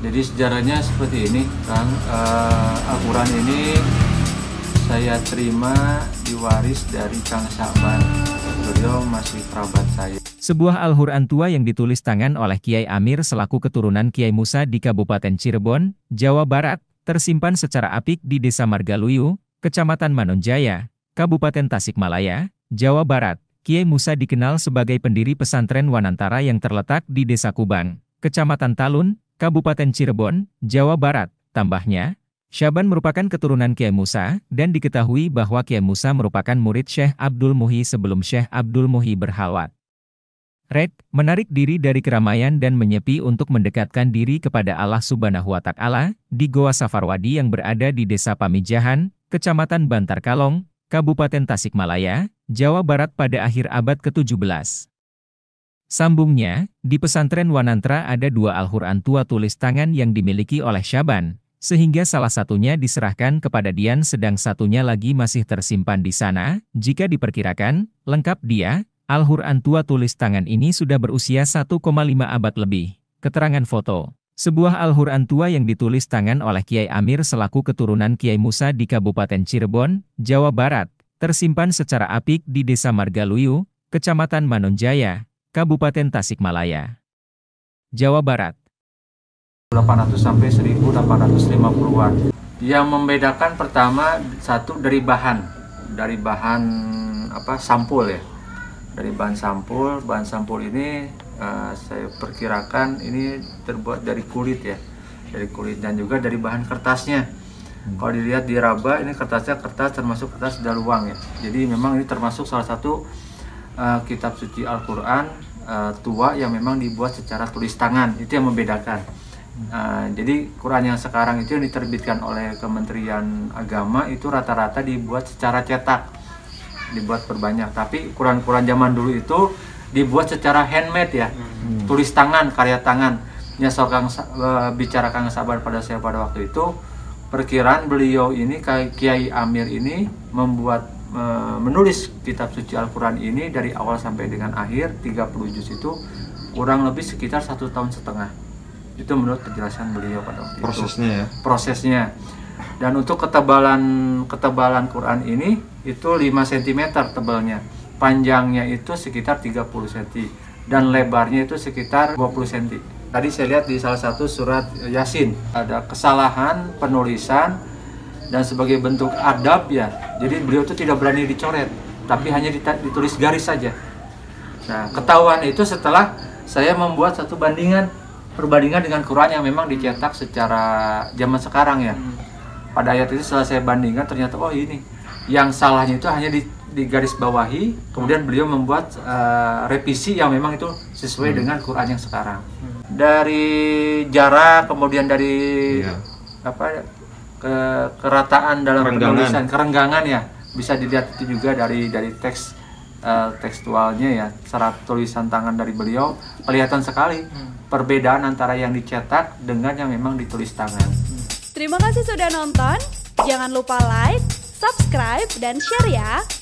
Jadi sejarahnya seperti ini, Kang. Uh, eh, al ini saya terima diwaris dari Kang Sa'ban. Beliau masih kerabat saya. Sebuah Al-Quran tua yang ditulis tangan oleh Kiai Amir selaku keturunan Kiai Musa di Kabupaten Cirebon, Jawa Barat, tersimpan secara apik di Desa Margaluyu, Kecamatan Manonjaya, Kabupaten Tasikmalaya, Jawa Barat. Kiai Musa dikenal sebagai pendiri pesantren Wanantara yang terletak di Desa Kubang, Kecamatan Talun, Kabupaten Cirebon, Jawa Barat. Tambahnya, Syaban merupakan keturunan Kiai Musa, dan diketahui bahwa Kiai Musa merupakan murid Syekh Abdul Muhi sebelum Syekh Abdul Muhi berhalwat. Red, menarik diri dari keramaian dan menyepi untuk mendekatkan diri kepada Allah Subhanahu wa Ta'ala di Goa Safarwadi yang berada di Desa Pamijahan, Kecamatan Bantar Kalong, Kabupaten Tasikmalaya, Jawa Barat pada akhir abad ke-17. Sambungnya, di pesantren Wanantra ada dua Al-Quran tua tulis tangan yang dimiliki oleh Syaban, sehingga salah satunya diserahkan kepada Dian sedang satunya lagi masih tersimpan di sana, jika diperkirakan, lengkap dia, Al-Quran tua tulis tangan ini sudah berusia 1,5 abad lebih. Keterangan foto Sebuah Al-Quran tua yang ditulis tangan oleh Kiai Amir selaku keturunan Kiai Musa di Kabupaten Cirebon, Jawa Barat, tersimpan secara apik di Desa Margaluyu, Kecamatan Manonjaya, Kabupaten Tasikmalaya, Jawa Barat. 800 sampai 1850 watt. Yang membedakan pertama satu dari bahan, dari bahan apa sampul ya. Dari bahan sampul, bahan sampul ini uh, saya perkirakan ini terbuat dari kulit ya. Dari kulit dan juga dari bahan kertasnya. Hmm. Kalau dilihat di raba ini kertasnya kertas termasuk kertas daluang ya. Jadi memang ini termasuk salah satu uh, kitab suci Al-Quran uh, tua yang memang dibuat secara tulis tangan itu yang membedakan uh, jadi Quran yang sekarang itu yang diterbitkan oleh Kementerian Agama itu rata-rata dibuat secara cetak dibuat perbanyak tapi Quran-Quran zaman dulu itu dibuat secara handmade ya hmm. tulis tangan karya tangan Nya seorang uh, bicara kang sabar pada saya pada waktu itu perkiraan beliau ini Kiai Amir ini membuat Eh, menulis kitab suci Al-Quran ini dari awal sampai dengan akhir 30 juz itu kurang lebih sekitar satu tahun setengah itu menurut penjelasan beliau pada waktu prosesnya itu. ya prosesnya dan untuk ketebalan ketebalan Quran ini itu 5 cm tebalnya panjangnya itu sekitar 30 cm dan lebarnya itu sekitar 20 cm tadi saya lihat di salah satu surat Yasin ada kesalahan penulisan dan sebagai bentuk adab ya jadi beliau itu tidak berani dicoret tapi hanya ditulis garis saja nah ketahuan itu setelah saya membuat satu bandingan perbandingan dengan Quran yang memang dicetak secara zaman sekarang ya hmm. pada ayat itu setelah saya bandingkan ternyata oh ini yang salahnya itu hanya di, di garis bawahi kemudian beliau membuat uh, revisi yang memang itu sesuai hmm. dengan Quran yang sekarang hmm. dari jarak kemudian dari yeah. apa ke kerataan dalam kerenggangan. penulisan kerenggangan ya bisa dilihat itu juga dari dari teks uh, tekstualnya ya secara tulisan tangan dari beliau kelihatan sekali hmm. perbedaan antara yang dicetak dengan yang memang ditulis tangan. Hmm. Terima kasih sudah nonton. Jangan lupa like, subscribe dan share ya.